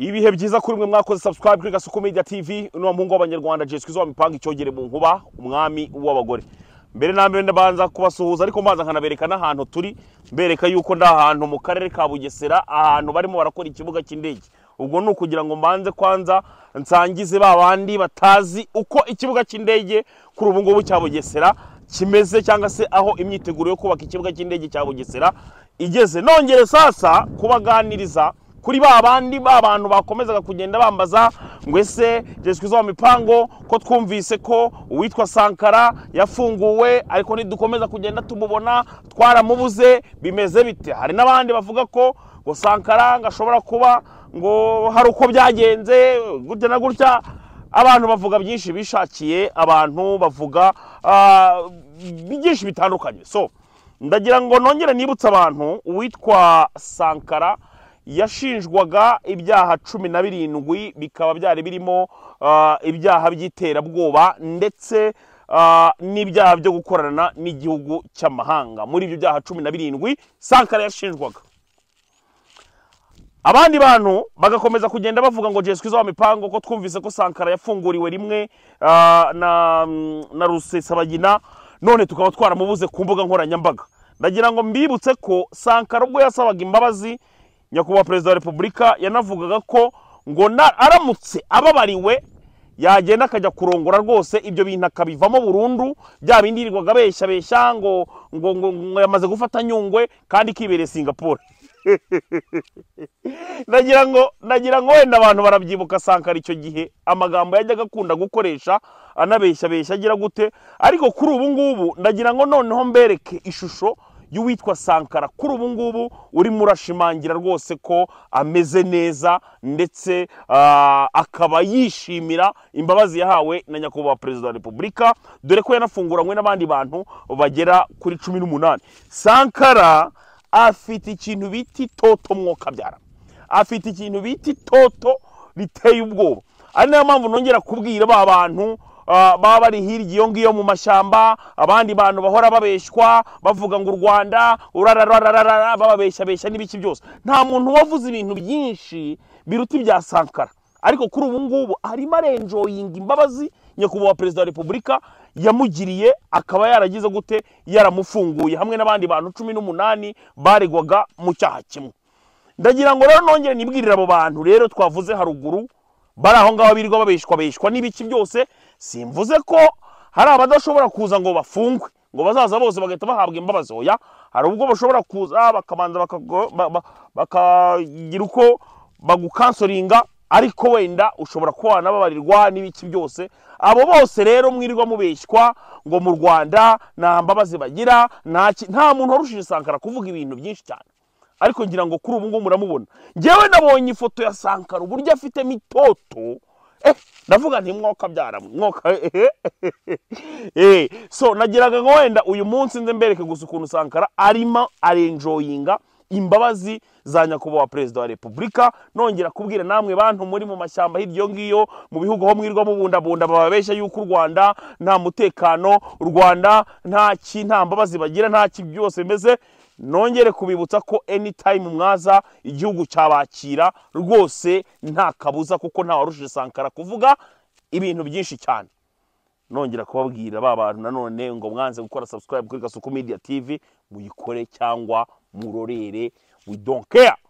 ibihe byiza kuri mwe mwakoze subscribe kuri gasoko media tv uno muhungu w'abanyarwanda jeswi zo mipanga icyogere mu nkuba umwami w'abagore mbere na mbere ndabanza kubasuhuza ariko mbanza nkanabereka n'ahantu turi mbereka yuko nda ahantu mu karere ka bugesera ahantu barimo barakora ikibuga cy'indege ubwo ni ukugira ngo mbanze kwanza nsangize ba bandi batazi uko ikibuga cy'indege kuri ubu ngubu cya bugesera kimeze cyangwa se aho imyiteguro yo kubaka ikibuga cy'indege cya bugesera igeze nongere sasa kubaganiriza kuri ba bandi ba bantu bakomezaga kugenda bambaza ngo ese jenoside izo mipango ko twumvise ko uwitwa sankara yafunguwe ariko ntidukomeza kugenda tumubona twaramubuze bimeze bite hari n'abandi bavuga ko ngo sankara ngo ashobora kuba ngo hari uko byagenze gutya na gutya abantu bavuga byinshi bishakiye abantu bavuga ah, byinshi bitandukanye so ndagira ngo nongere nibutse abantu uwitwa sankara yashinjwaga ibyaha cumi na birindwi bikaba byari birimo ah, ibyaha by'iterabwoba ndetse ah, n'ibyaha byo gukorana n'igihugu cy'amahanga muri ibyo byaha cumi na birindwi sankara yashinjwaga abandi bantu bagakomeza kugenda bavuga ngo jenoside wa mipango ko twumvise ko sankara yafunguriwe rimwe ah, na rusesabagina none tukaba twaramubuze ku mbuga nkoranyambaga ndagira ngo mbibutse ko sankara ubwo yasabaga imbabazi nyakubahwa perezida wa repubulika yanavugaga ko ngo aramutse ababariwe yagenda akajya kurongora rwose ibyo bintu akabivamo burundu bya bindi yirirwaga abeshya abeshya ngo ngo ngo yamaze gufata nyungwe kandi ikibereye singapore nagira ngo nagira ngo wenda abantu barabyibuka sankara icyo gihe amagambo yajyaga akunda gukoresha anabeshya abeshya agira gute ariko kuri ubu ngubu nagira ngo noneho mbereke ishusho y'uwitwa sankara kuri ubu ngubu urimo urashimangira rwose ko ameze neza ndetse ah, akaba yishimira imbabazi yahawe na nyakubahwa perezida wa repubulika dore ko yanafunguranywe n'abandi bantu bagera kuri cumi n'umunani sankara afite ikintu bita itoto mwokabyara afite ikintu bita itoto riteye ubwoba ari nayo mpamvu nongera kubwira ba bantu Ah, baba bari hirya iyo ngiyo mu mashyamba abandi bantu bahora babeshwa bavuga ngo u rwanda urararararara bababeshabeshya n'ibiki byose nta muntu wavuze ibintu byinshi biruta ibya sankara ariko kuri ubu ngubu arimo arenjoyinga imbabazi nyakubahwa perezida wa repubulika yamugiriye akaba yaragize gute yaramufunguye hamwe n'abandi bantu cumi n'umunani baregwaga mu cyaha kimwe ndagira ngo rero nongere nibwirire abo bantu rero twavuze haruguru bari aho ngaho birirwa babeshwabeshwa n'ibiki byose simvuze ko hari abadashobora kuza ngo bafungwe ngo bazaza bose bagahita bahabwa imbabazi oya hari ubwo bashobora kuza ah, bakabanza bakagira uko bagukansoringa ariko wenda ushobora kuba nababarirwa n'ibiki byose abo bose rero mwirirwa mubeshywa ngo mu rwanda nta mbabazi bagira nta muntu warushije isankara kuvuga ibintu byinshi cyane ariko ngira ngo kuri ubu ngubu muramubona ngewe nabonye ifoto ya sankara uburyo afite mitoto eh, ndavuga nti mwoka byara mwoka eh, eh, so nagiraga ngo wenda uyu munsi nze mbereke gusa ukuntu sankara arimo arenjoyinga imbabazi za nyakubahwa perezida wa repubulika nongera kubwira namwe bantu muri mu mashyamba hirya ngiyo mu bihugu ho mwirwa mubundabunda bababeshya yuko u rwanda nta mutekano u rwanda nta mbabazi bagira nta byose bimeze nongere kubibutsa ko anytime mwaza igihugu cyabakira rwose nta kabuza kuko nta ntawarushije sankara kuvuga ibintu byinshi cyane nongera kubabwira ba bantu nanone ngo mwanze gukora subscribe kuri gasuku media tv muyikore cyangwa murorere we don't care